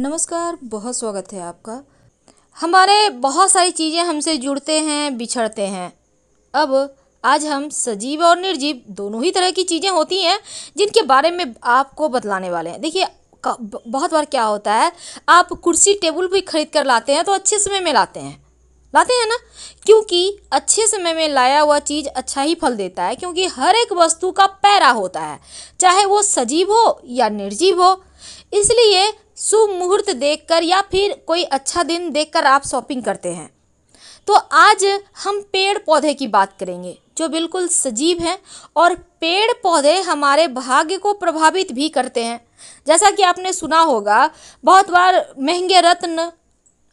नमस्कार बहुत स्वागत है आपका हमारे बहुत सारी चीज़ें हमसे जुड़ते हैं बिछड़ते हैं अब आज हम सजीव और निर्जीव दोनों ही तरह की चीज़ें होती हैं जिनके बारे में आपको बतलाने वाले हैं देखिए बहुत बार क्या होता है आप कुर्सी टेबल भी खरीद कर लाते हैं तो अच्छे समय में लाते हैं लाते हैं ना क्योंकि अच्छे समय में लाया हुआ चीज़ अच्छा ही फल देता है क्योंकि हर एक वस्तु का पैरा होता है चाहे वो सजीव हो या निर्जीव हो इसलिए शुभ मुहूर्त देखकर या फिर कोई अच्छा दिन देखकर आप शॉपिंग करते हैं तो आज हम पेड़ पौधे की बात करेंगे जो बिल्कुल सजीव हैं और पेड़ पौधे हमारे भाग्य को प्रभावित भी करते हैं जैसा कि आपने सुना होगा बहुत बार महंगे रत्न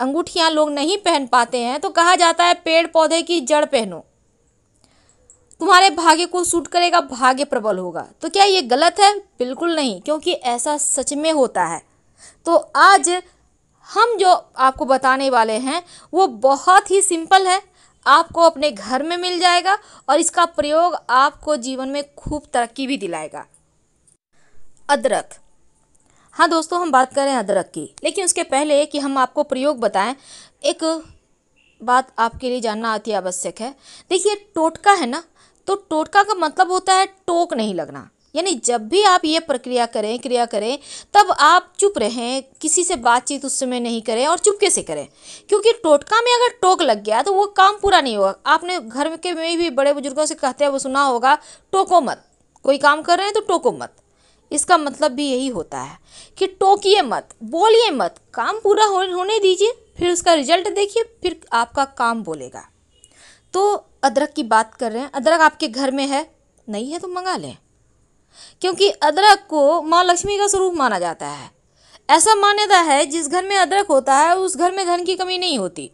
अंगूठियाँ लोग नहीं पहन पाते हैं तो कहा जाता है पेड़ पौधे की जड़ पहनो तुम्हारे भाग्य को सूट करेगा भाग्य प्रबल होगा तो क्या ये गलत है बिल्कुल नहीं क्योंकि ऐसा सच में होता है तो आज हम जो आपको बताने वाले हैं वो बहुत ही सिंपल है आपको अपने घर में मिल जाएगा और इसका प्रयोग आपको जीवन में खूब तरक्की भी दिलाएगा अदरक हाँ दोस्तों हम बात करें अदरक की लेकिन उसके पहले कि हम आपको प्रयोग बताएं एक बात आपके लिए जानना अति आवश्यक है देखिए टोटका है ना तो टोटका का मतलब होता है टोक नहीं लगना यानी जब भी आप ये प्रक्रिया करें क्रिया करें तब आप चुप रहें किसी से बातचीत उस समय नहीं करें और चुपके से करें क्योंकि टोटका में अगर टोक लग गया तो वो काम पूरा नहीं होगा आपने घर के में भी बड़े बुजुर्गों से कहते हैं वो सुना होगा टोको मत कोई काम कर रहे हैं तो टोको मत इसका मतलब भी यही होता है कि टोकिए मत बोलिए मत काम पूरा होने दीजिए फिर उसका रिजल्ट देखिए फिर आपका काम बोलेगा तो अदरक की बात कर रहे हैं अदरक आपके घर में है नहीं है तो मंगा लें क्योंकि अदरक को माँ लक्ष्मी का स्वरूप माना जाता है ऐसा मान्यता है जिस घर में अदरक होता है उस घर में धन की कमी नहीं होती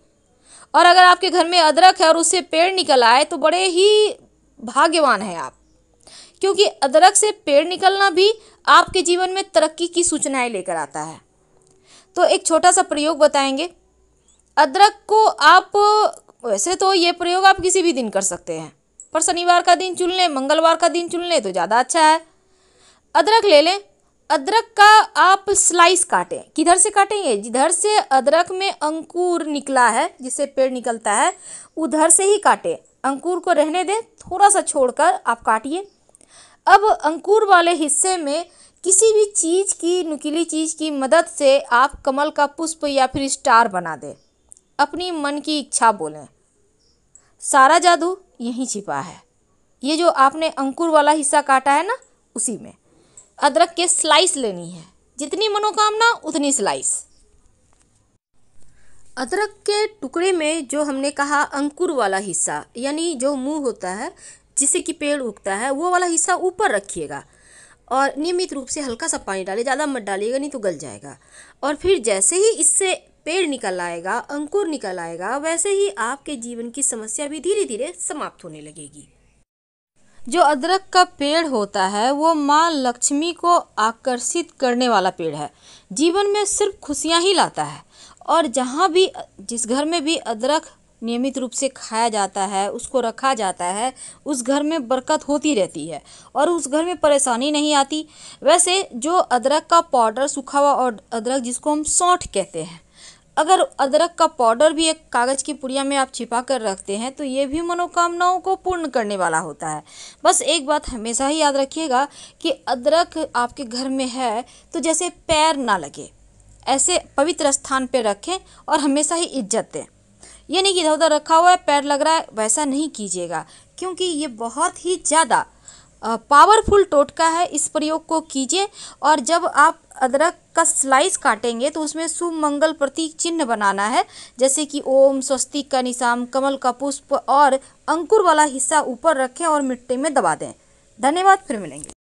और अगर आपके घर में अदरक है और उससे पेड़ निकल आए तो बड़े ही भाग्यवान हैं आप क्योंकि अदरक से पेड़ निकलना भी आपके जीवन में तरक्की की सूचनाएं लेकर आता है तो एक छोटा सा प्रयोग बताएंगे अदरक को आप वैसे तो ये प्रयोग आप किसी भी दिन कर सकते हैं पर शनिवार का दिन चुन लें मंगलवार का दिन चुन लें तो ज़्यादा अच्छा है अदरक ले लें अदरक का आप स्लाइस काटें किधर से काटेंगे जिधर से अदरक में अंकुर निकला है जिससे पेड़ निकलता है उधर से ही काटें अंकुर को रहने दें थोड़ा सा छोड़कर आप काटिए अब अंकुर वाले हिस्से में किसी भी चीज़ की नुकीली चीज़ की मदद से आप कमल का पुष्प या फिर स्टार बना दें अपनी मन की इच्छा बोलें सारा जादू यहीं छिपा है ये जो आपने अंकुर वाला हिस्सा काटा है ना उसी में अदरक के स्लाइस लेनी है जितनी मनोकामना उतनी स्लाइस अदरक के टुकड़े में जो हमने कहा अंकुर वाला हिस्सा यानी जो मुंह होता है जिससे कि पेड़ उगता है वो वाला हिस्सा ऊपर रखिएगा और नियमित रूप से हल्का सा पानी डालिए ज़्यादा मत डालिएगा नहीं तो गल जाएगा और फिर जैसे ही इससे पेड़ निकल आएगा अंकुर निकल आएगा वैसे ही आपके जीवन की समस्या भी धीरे धीरे समाप्त होने लगेगी जो अदरक का पेड़ होता है वो माँ लक्ष्मी को आकर्षित करने वाला पेड़ है जीवन में सिर्फ खुशियाँ ही लाता है और जहाँ भी जिस घर में भी अदरक नियमित रूप से खाया जाता है उसको रखा जाता है उस घर में बरकत होती रहती है और उस घर में परेशानी नहीं आती वैसे जो अदरक का पाउडर सूखा हुआ और अदरक जिसको हम सौठ कहते हैं अगर अदरक का पाउडर भी एक कागज़ की पुड़िया में आप छिपा कर रखते हैं तो ये भी मनोकामनाओं को पूर्ण करने वाला होता है बस एक बात हमेशा ही याद रखिएगा कि अदरक आपके घर में है तो जैसे पैर ना लगे ऐसे पवित्र स्थान पर रखें और हमेशा ही इज्जत दें ये नहीं कि इधर उधर रखा हुआ है पैर लग रहा है वैसा नहीं कीजिएगा क्योंकि ये बहुत ही ज़्यादा पावरफुल टोटका है इस प्रयोग को कीजिए और जब आप अदरक का स्लाइस काटेंगे तो उसमें शुभ मंगल प्रतीक चिन्ह बनाना है जैसे कि ओम स्वस्तिक का निशान कमल का पुष्प और अंकुर वाला हिस्सा ऊपर रखें और मिट्टी में दबा दें धन्यवाद फिर मिलेंगे